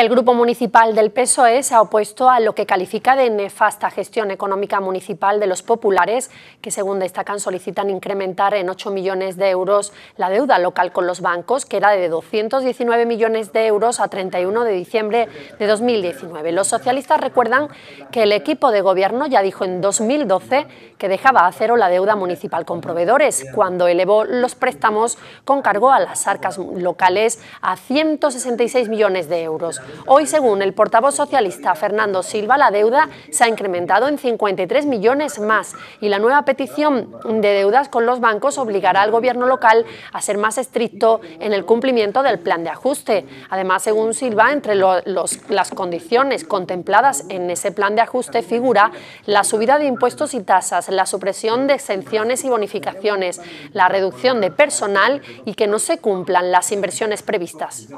El Grupo Municipal del PSOE se ha opuesto a lo que califica de nefasta gestión económica municipal de los populares, que según destacan solicitan incrementar en 8 millones de euros la deuda local con los bancos, que era de 219 millones de euros a 31 de diciembre de 2019. Los socialistas recuerdan que el equipo de gobierno ya dijo en 2012 que dejaba a cero la deuda municipal con proveedores, cuando elevó los préstamos con cargo a las arcas locales a 166 millones de euros. Hoy, según el portavoz socialista Fernando Silva, la deuda se ha incrementado en 53 millones más y la nueva petición de deudas con los bancos obligará al gobierno local a ser más estricto en el cumplimiento del plan de ajuste. Además, según Silva, entre las condiciones contempladas en ese plan de ajuste figura la subida de impuestos y tasas, la supresión de exenciones y bonificaciones, la reducción de personal y que no se cumplan las inversiones previstas.